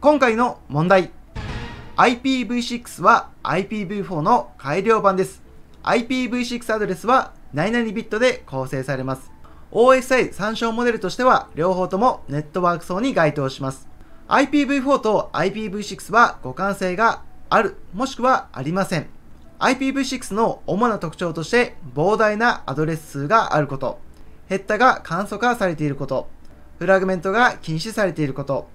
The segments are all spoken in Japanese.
今回の問題。IPv6 は IPv4 の改良版です。IPv6 アドレスは何7ビットで構成されます。OSI 参照モデルとしては両方ともネットワーク層に該当します。IPv4 と IPv6 は互換性がある、もしくはありません。IPv6 の主な特徴として膨大なアドレス数があること、ヘッダが簡素化されていること、フラグメントが禁止されていること、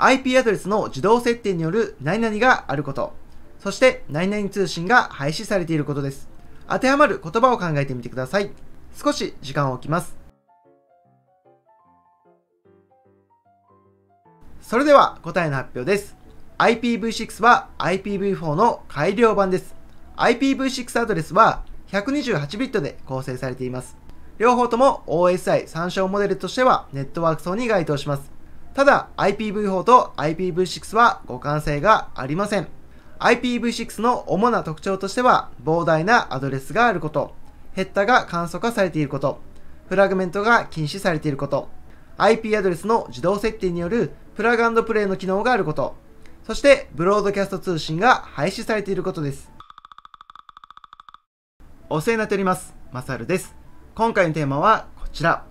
IP アドレスの自動設定による何々があること、そして何々通信が廃止されていることです。当てはまる言葉を考えてみてください。少し時間を置きます。それでは答えの発表です。IPv6 は IPv4 の改良版です。IPv6 アドレスは128ビットで構成されています。両方とも OSI 参照モデルとしてはネットワーク層に該当します。ただ IPv4 と IPv6 は互換性がありません。IPv6 の主な特徴としては、膨大なアドレスがあること、ヘッダが簡素化されていること、フラグメントが禁止されていること、IP アドレスの自動設定によるプラグプレイの機能があること、そしてブロードキャスト通信が廃止されていることです。お世話になっております。まさるです。今回のテーマはこちら。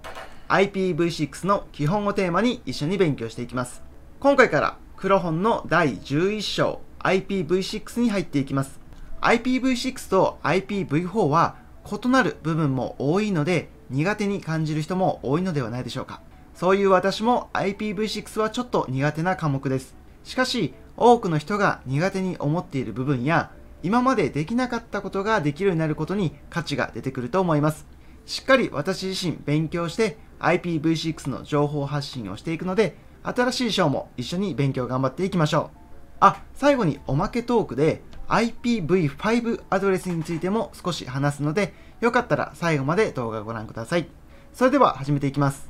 IPv6 の基本をテーマに一緒に勉強していきます。今回から黒本の第11章 IPv6 に入っていきます。IPv6 と IPv4 は異なる部分も多いので苦手に感じる人も多いのではないでしょうか。そういう私も IPv6 はちょっと苦手な科目です。しかし多くの人が苦手に思っている部分や今までできなかったことができるようになることに価値が出てくると思います。しっかり私自身勉強して IPv6 の情報発信をしていくので、新しい章も一緒に勉強頑張っていきましょう。あ、最後におまけトークで IPv5 アドレスについても少し話すので、よかったら最後まで動画をご覧ください。それでは始めていきます。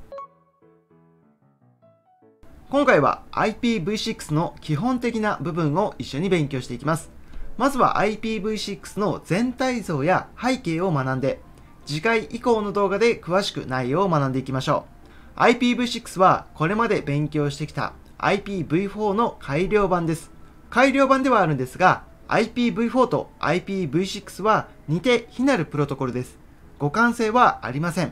今回は IPv6 の基本的な部分を一緒に勉強していきます。まずは IPv6 の全体像や背景を学んで、次回以降の動画で詳しく内容を学んでいきましょう。IPv6 はこれまで勉強してきた IPv4 の改良版です。改良版ではあるんですが、IPv4 と IPv6 は似て非なるプロトコルです。互換性はありません。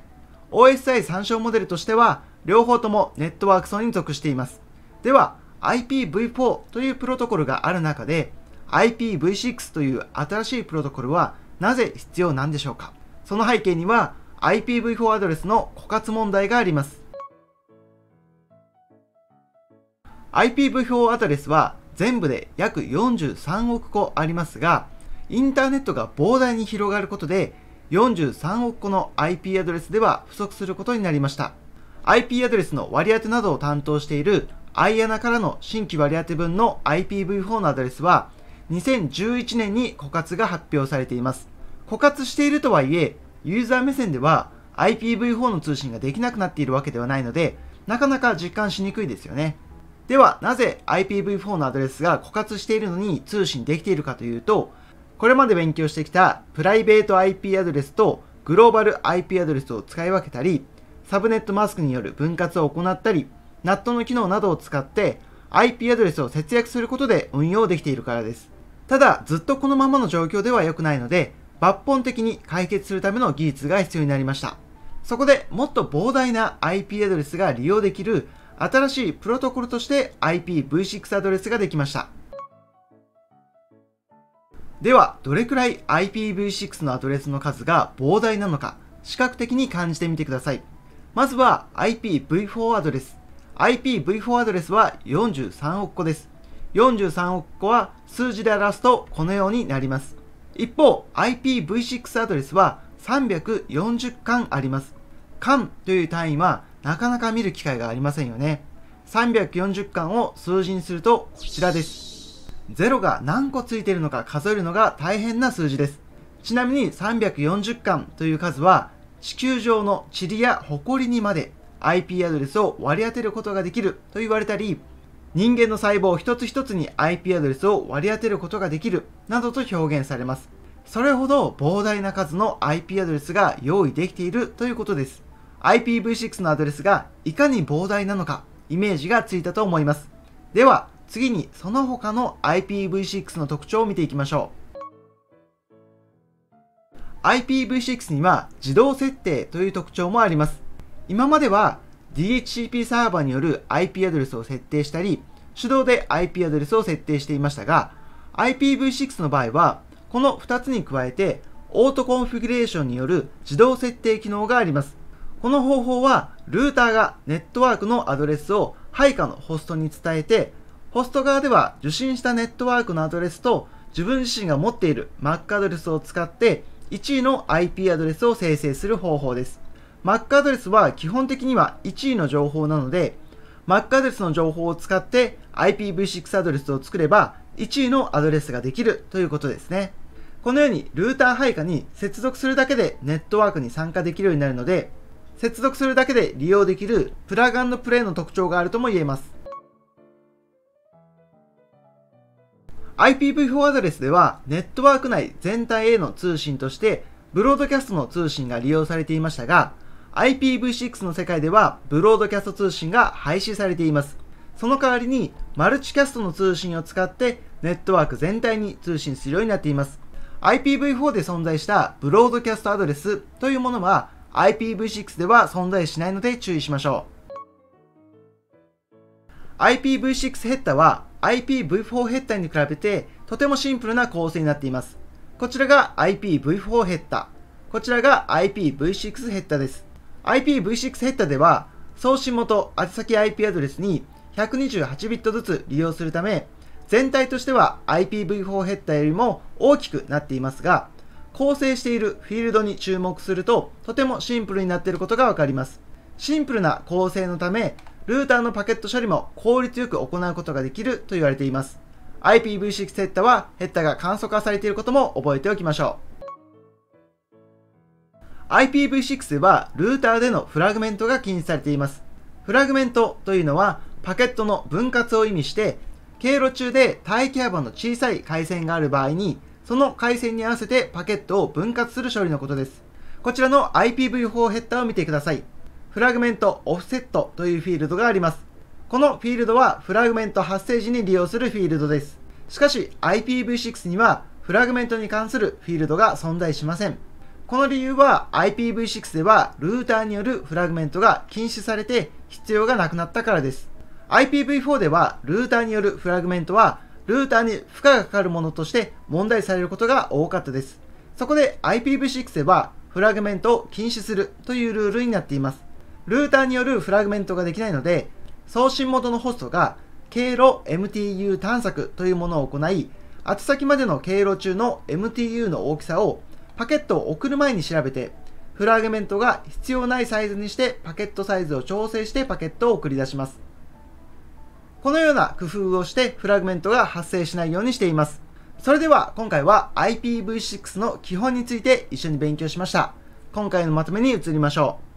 OSI 参照モデルとしては、両方ともネットワーク層に属しています。では、IPv4 というプロトコルがある中で、IPv6 という新しいプロトコルはなぜ必要なんでしょうかその背景には IPv4 アドレスの枯渇問題があります IPv4 アドレスは全部で約43億個ありますがインターネットが膨大に広がることで43億個の IP アドレスでは不足することになりました IP アドレスの割り当てなどを担当しているアイアナからの新規割り当て分の IPv4 のアドレスは2011年に枯渇が発表されています枯渇しているとはいえ、ユーザー目線では IPv4 の通信ができなくなっているわけではないので、なかなか実感しにくいですよね。では、なぜ IPv4 のアドレスが枯渇しているのに通信できているかというと、これまで勉強してきたプライベート IP アドレスとグローバル IP アドレスを使い分けたり、サブネットマスクによる分割を行ったり、NAT の機能などを使って IP アドレスを節約することで運用できているからです。ただ、ずっとこのままの状況では良くないので、抜本的に解決するための技術が必要になりました。そこでもっと膨大な IP アドレスが利用できる新しいプロトコルとして IPv6 アドレスができました。では、どれくらい IPv6 のアドレスの数が膨大なのか、視覚的に感じてみてください。まずは IPv4 アドレス。IPv4 アドレスは43億個です。43億個は数字で表すとこのようになります。一方、IPv6 アドレスは340巻あります。巻という単位はなかなか見る機会がありませんよね。340巻を数字にするとこちらです。0が何個ついているのか数えるのが大変な数字です。ちなみに340巻という数は地球上の塵やホコリにまで IP アドレスを割り当てることができると言われたり、人間の細胞一つ一つに IP アドレスを割り当てることができるなどと表現されますそれほど膨大な数の IP アドレスが用意できているということです IPv6 のアドレスがいかに膨大なのかイメージがついたと思いますでは次にその他の IPv6 の特徴を見ていきましょう IPv6 には自動設定という特徴もあります今までは DHCP サーバーによる IP アドレスを設定したり、手動で IP アドレスを設定していましたが、IPv6 の場合は、この2つに加えて、オートコンフィギュレーションによる自動設定機能があります。この方法は、ルーターがネットワークのアドレスを配下のホストに伝えて、ホスト側では受信したネットワークのアドレスと自分自身が持っている Mac アドレスを使って1位の IP アドレスを生成する方法です。Mac アドレスは基本的には1位の情報なので、Mac アドレスの情報を使って IPv6 アドレスを作れば1位のアドレスができるということですね。このようにルーター配下に接続するだけでネットワークに参加できるようになるので、接続するだけで利用できるプラグプレイの特徴があるとも言えます。IPv4 アドレスではネットワーク内全体への通信としてブロードキャストの通信が利用されていましたが、IPv6 の世界ではブロードキャスト通信が廃止されています。その代わりにマルチキャストの通信を使ってネットワーク全体に通信するようになっています。IPv4 で存在したブロードキャストアドレスというものは IPv6 では存在しないので注意しましょう。IPv6 ヘッダは IPv4 ヘッダに比べてとてもシンプルな構成になっています。こちらが IPv4 ヘッダ。こちらが IPv6 ヘッダです。IPv6 ヘッダでは送信元宛先 IP アドレスに128ビットずつ利用するため全体としては IPv4 ヘッダよりも大きくなっていますが構成しているフィールドに注目するととてもシンプルになっていることがわかりますシンプルな構成のためルーターのパケット処理も効率よく行うことができると言われています IPv6 ヘッダはヘッダが簡素化されていることも覚えておきましょう IPv6 はルーターでのフラグメントが禁止されています。フラグメントというのはパケットの分割を意味して経路中で待機幅の小さい回線がある場合にその回線に合わせてパケットを分割する処理のことです。こちらの IPv4 ヘッダーを見てください。フラグメントオフセットというフィールドがあります。このフィールドはフラグメント発生時に利用するフィールドです。しかし IPv6 にはフラグメントに関するフィールドが存在しません。この理由は IPv6 ではルーターによるフラグメントが禁止されて必要がなくなったからです。IPv4 ではルーターによるフラグメントはルーターに負荷がかかるものとして問題されることが多かったです。そこで IPv6 ではフラグメントを禁止するというルールになっています。ルーターによるフラグメントができないので送信元のホストが経路 MTU 探索というものを行い、宛先までの経路中の MTU の大きさをパケットを送る前に調べて、フラグメントが必要ないサイズにしてパケットサイズを調整してパケットを送り出します。このような工夫をしてフラグメントが発生しないようにしています。それでは今回は IPv6 の基本について一緒に勉強しました。今回のまとめに移りましょう。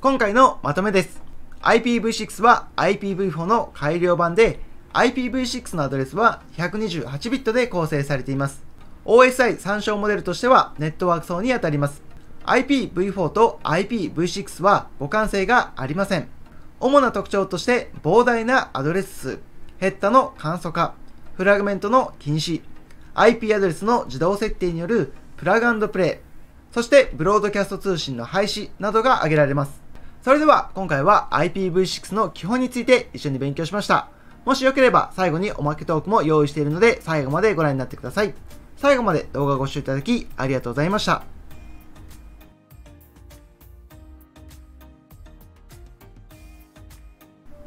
今回のまとめです。IPv6 は IPv4 の改良版で IPv6 のアドレスは128ビットで構成されています。OSI 参照モデルとしてはネットワーク層にあたります。IPv4 と IPv6 は互換性がありません。主な特徴として膨大なアドレス数、ヘッダの簡素化、フラグメントの禁止、IP アドレスの自動設定によるプラグプレイ、そしてブロードキャスト通信の廃止などが挙げられます。それでは今回は IPv6 の基本について一緒に勉強しました。もしよければ最後におまけトークも用意しているので最後までご覧になってください。最後まで動画ご視聴いただきありがとうございました。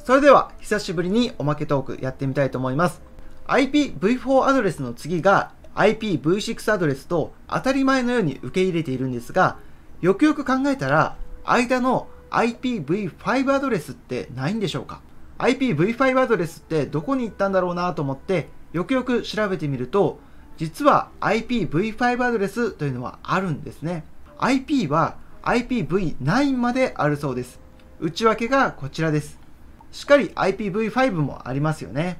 それでは久しぶりにおまけトークやってみたいと思います。IPv4 アドレスの次が IPv6 アドレスと当たり前のように受け入れているんですが、よくよく考えたら間の IPv5 アドレスってないんでしょうか IPv5 アドレスってどこに行ったんだろうなと思ってよくよく調べてみると実は IPv5 アドレスというのはあるんですね IP は IPv9 まであるそうです内訳がこちらですしっかり IPv5 もありますよね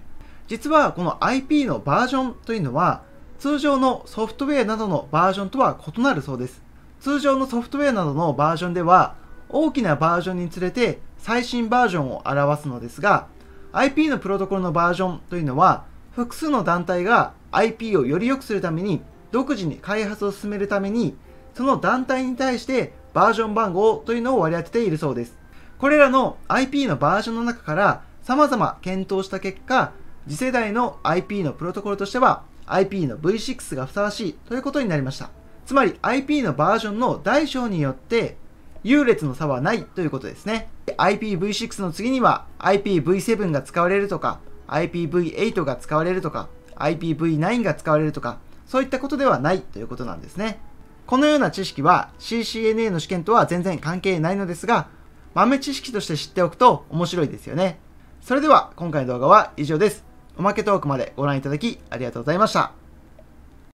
実はこの IP のバージョンというのは通常のソフトウェアなどのバージョンとは異なるそうです通常のソフトウェアなどのバージョンでは大きなバージョンにつれて最新バージョンを表すのですが IP のプロトコルのバージョンというのは複数の団体が IP をより良くするために独自に開発を進めるためにその団体に対してバージョン番号というのを割り当てているそうですこれらの IP のバージョンの中から様々検討した結果次世代の IP のプロトコルとしては IP の V6 がふさわしいということになりましたつまり IP のバージョンの大小によって優劣の差はないということですね。IPv6 の次には IPv7 が使われるとか、IPv8 が使われるとか、IPv9 が使われるとか、そういったことではないということなんですね。このような知識は CCNA の試験とは全然関係ないのですが、豆知識として知っておくと面白いですよね。それでは今回の動画は以上です。おまけトークまでご覧いただきありがとうございました。